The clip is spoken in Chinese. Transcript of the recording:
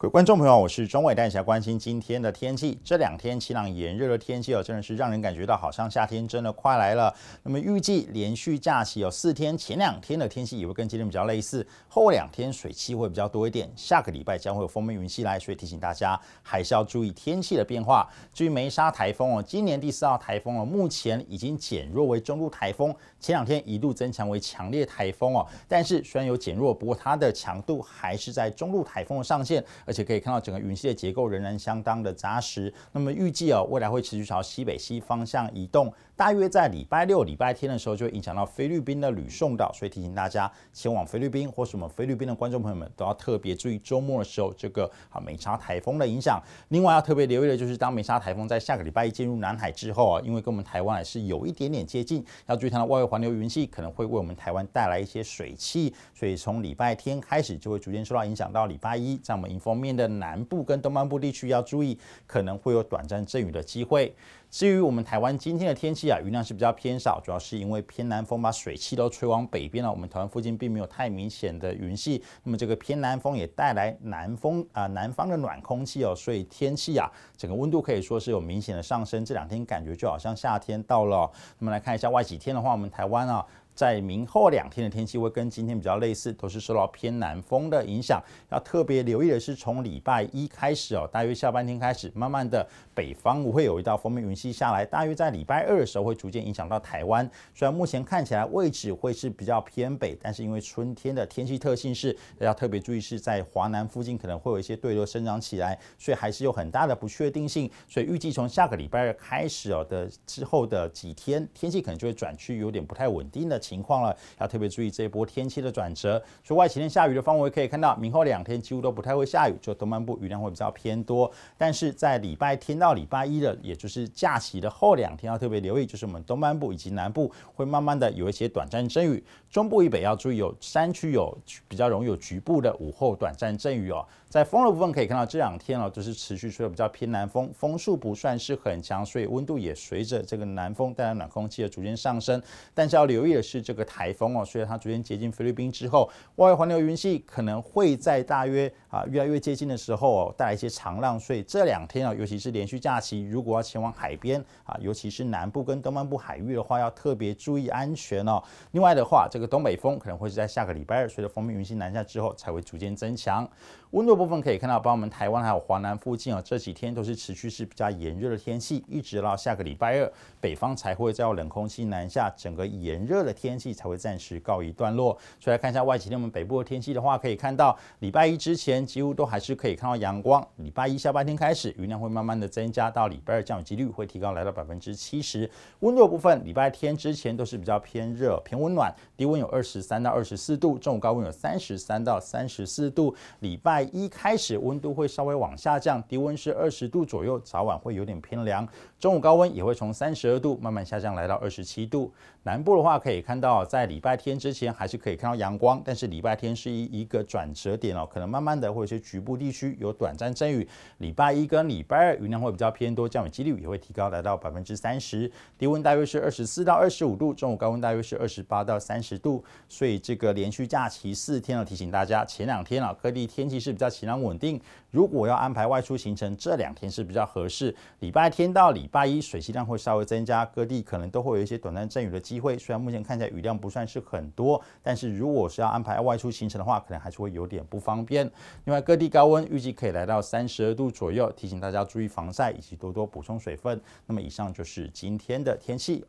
各位观众朋友，我是中伟。大家关心今天的天气，这两天晴朗炎热的天气哦，真的是让人感觉到好像夏天真的快来了。那么预计连续假期有四天，前两天的天气也会跟今天比较类似，后两天水汽会比较多一点。下个礼拜将会有风面云系来，所以提醒大家还是要注意天气的变化。至于梅沙台风哦，今年第四号台风哦，目前已经减弱为中度台风，前两天一度增强为强烈台风哦，但是虽然有减弱，不过它的强度还是在中度台风的上限。而且可以看到整个云系的结构仍然相当的扎实。那么预计啊，未来会持续朝西北西方向移动，大约在礼拜六、礼拜天的时候就会影响到菲律宾的吕宋岛。所以提醒大家，前往菲律宾或是我们菲律宾的观众朋友们，都要特别注意周末的时候这个啊美沙台风的影响。另外要特别留意的就是，当美沙台风在下个礼拜一进入南海之后啊，因为跟我们台湾还是有一点点接近，要注意它的外围环流云系可能会为我们台湾带来一些水汽。所以从礼拜天开始就会逐渐受到影响到礼拜一，在我们迎风。面的南部跟东半部地区要注意，可能会有短暂阵雨的机会。至于我们台湾今天的天气啊，云量是比较偏少，主要是因为偏南风把水汽都吹往北边了。我们台湾附近并没有太明显的云系，那么这个偏南风也带来南风啊，南方的暖空气哦，所以天气啊，整个温度可以说是有明显的上升。这两天感觉就好像夏天到了。那么来看一下外几天的话，我们台湾啊。在明后两天的天气会跟今天比较类似，都是受到偏南风的影响。要特别留意的是，从礼拜一开始哦，大约下半天开始，慢慢的北方会有一道风，面云系下来。大约在礼拜二的时候，会逐渐影响到台湾。虽然目前看起来位置会是比较偏北，但是因为春天的天气特性是，要特别注意是在华南附近可能会有一些对流生长起来，所以还是有很大的不确定性。所以预计从下个礼拜二开始哦的之后的几天，天气可能就会转趋有点不太稳定的。情况了，要特别注意这一波天气的转折。所以，外晴天下雨的范围可以看到，明后两天几乎都不太会下雨，就东半部雨量会比较偏多。但是在礼拜天到礼拜一的，也就是假期的后两天，要特别留意，就是我们东半部以及南部会慢慢的有一些短暂阵雨，中部以北要注意有山区有比较容易有局部的午后短暂阵雨哦。在风的部分可以看到，这两天哦都是持续吹的比较偏南风，风速不算是很强，所以温度也随着这个南风带来暖空气的逐渐上升。但是要留意的是，这个台风哦，随着它逐渐接近菲律宾之后，外围环流云系可能会在大约啊越来越接近的时候哦带来一些长浪。所以这两天哦，尤其是连续假期，如果要前往海边啊，尤其是南部跟东半部海域的话，要特别注意安全哦。另外的话，这个东北风可能会是在下个礼拜二，随着风面云系南下之后才会逐渐增强，温度。部分可以看到，包括我们台湾还有华南附近啊，这几天都是持续是比较炎热的天气，一直到下个礼拜二，北方才会有冷空气南下，整个炎热的天气才会暂时告一段落。出来看一下外天我们北部的天气的话，可以看到礼拜一之前几乎都还是可以看到阳光，礼拜一下半天开始，云量会慢慢的增加，到礼拜二降雨几率会提高来到百分之七十。温度部分，礼拜天之前都是比较偏热偏温暖，低温有二十三到二十四度，中午高温有三十三到三十四度，礼拜一。开始温度会稍微往下降，低温是二十度左右，早晚会有点偏凉。中午高温也会从三十二度慢慢下降，来到二十七度。南部的话可以看到，在礼拜天之前还是可以看到阳光，但是礼拜天是一一个转折点哦，可能慢慢的或者是局部地区有短暂阵雨。礼拜一跟礼拜二云量会比较偏多，降雨几率也会提高，来到百分之三十。低温大约是二十四到二十五度，中午高温大约是二十八到三十度。所以这个连续假期四天哦，提醒大家前两天啊，各地天气是比较。晴朗稳定，如果要安排外出行程，这两天是比较合适。礼拜天到礼拜一，水汽量会稍微增加，各地可能都会有一些短暂阵雨的机会。虽然目前看起来雨量不算是很多，但是如果是要安排外出行程的话，可能还是会有点不方便。另外，各地高温预计可以来到三十二度左右，提醒大家注意防晒以及多多补充水分。那么，以上就是今天的天气。